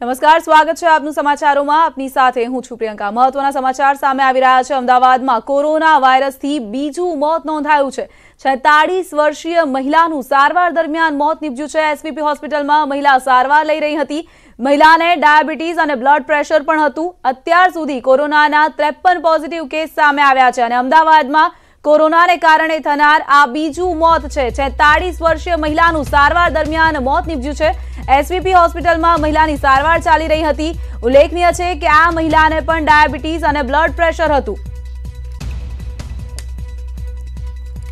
નમસ્કાર સ્વાગત છે આપનું સમાચારોમાં આપની સાથે હું છું પ્રિયંકા મહત્વના સમાચાર સામે આવી રહ્યા છે અમદાવાદમાં કોરોના વાયરસથી બીજું મોત નોંધાયું છે છેતાળીસ વર્ષીય મહિલાનું સારવાર દરમિયાન મોત નીપજ્યું છે એસવીપી હોસ્પિટલમાં મહિલા સારવાર લઈ રહી હતી મહિલાને ડાયાબિટીઝ અને બ્લડ પ્રેશર પણ હતું અત્યાર સુધી કોરોનાના ત્રેપન પોઝિટિવ કેસ સામે આવ્યા છે અને અમદાવાદમાં કોરોનાને કારણે થનાર આ બીજું મોત છે છેતાળીસ વર્ષીય મહિલાનું સારવાર દરમિયાન મોત નીપજ્યું છે એસવીપી હોસ્પિટલમાં મહિલાની સારવાર ચાલી રહી હતી ઉલ્લેખનીય છે કે આ મહિલાને પણ ડાયાબિટીસ અને બ્લડ પ્રેશર હતું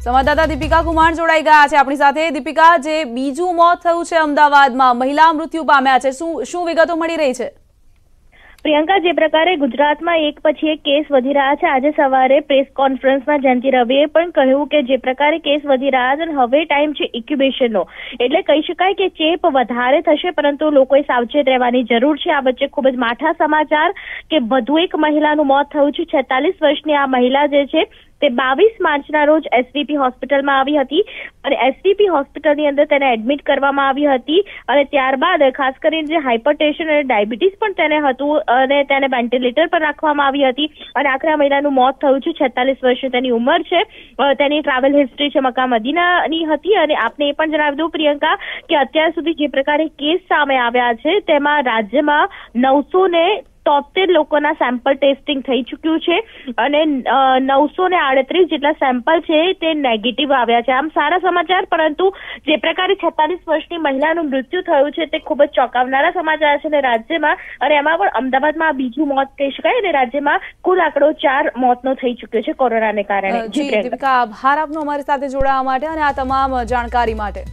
સંવાદદાતા દીપિકા કુમાર જોડાઈ ગયા છે આપણી સાથે દીપિકા જે બીજું મોત થયું છે અમદાવાદમાં મહિલા મૃત્યુ પામ્યા છે શું શું વિગતો મળી રહી છે પ્રિયંકા જે પ્રકારે ગુજરાતમાં એક પછી એક કેસ વધી રહ્યા છે આજે સવારે પ્રેસ કોન્ફરન્સમાં જયંતિ રવિએ પણ કહ્યું કે જે પ્રકારે કેસ વધી રહ્યા છે હવે ટાઈમ છે ઇક્યુબેશનનો એટલે કહી શકાય કે ચેપ વધારે થશે પરંતુ લોકોએ સાવચેત રહેવાની જરૂર છે આ વચ્ચે ખૂબ જ માઠા સમાચાર કે વધુ એક મહિલાનું મોત થયું છે છેતાલીસ વર્ષની આ મહિલા જે છે તે બાવીસ માર્ચના રોજ એસવીપી હોસ્પિટલમાં આવી હતી અને એસવીપી હોસ્પિટલની અંદર તેને એડમિટ કરવામાં આવી હતી અને ત્યારબાદ ખાસ કરીને જે હાઇપરટેન્શન અને ડાયાબિટીસ પણ તેને હતું અને તેને વેન્ટિલેટર પર રાખવામાં આવી હતી અને આખરે આ મહિલાનું મોત થયું છે છેતાલીસ વર્ષની તેની ઉંમર છે તેની ટ્રાવેલ હિસ્ટ્રી છે મકા મદીનાની હતી અને આપને એ પણ જણાવી દઉં પ્રિયંકા કે અત્યાર સુધી જે પ્રકારે કેસ સામે આવ્યા છે તેમાં રાજ્યમાં નવસો ને તોતેર લોકોના સેમ્પલ ટેસ્ટિંગ થઈ ચૂક્યું છે અને નવસો ને આડત્રીસ જેટલા સેમ્પલ છે તે નેગેટિવ આવ્યા છે આમ સારા સમાચાર પરંતુ જે પ્રકારે છેતાલીસ વર્ષની મહિલાનું મૃત્યુ થયું છે તે ખૂબ જ ચોંકાવનારા સમાચાર છે અને રાજ્યમાં અને એમાં પણ અમદાવાદમાં બીજું મોત કહી શકાય અને રાજ્યમાં કુલ આંકડો ચાર મોતનો થઈ ચૂક્યો છે કોરોનાને કારણે જી દીપિકા આભાર આપનો અમારી સાથે જોડાવા માટે અને આ તમામ જાણકારી માટે